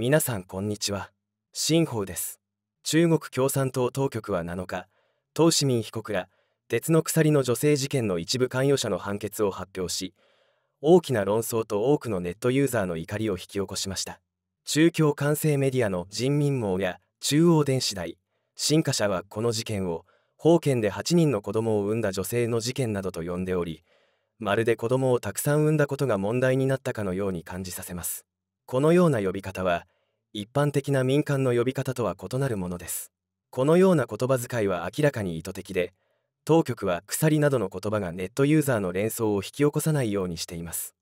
皆さんこんにちは新法です中国共産党当局は7日党市民被告ら鉄の鎖の女性事件の一部関与者の判決を発表し大きな論争と多くのネットユーザーの怒りを引き起こしました中共完成メディアの人民網や中央電子台新華社はこの事件を封建で8人の子供を産んだ女性の事件などと呼んでおりまるで子供をたくさん産んだことが問題になったかのように感じさせますこのような呼び方は一般的な民間の呼び方とは異なるものですこのような言葉遣いは明らかに意図的で当局は鎖などの言葉がネットユーザーの連想を引き起こさないようにしています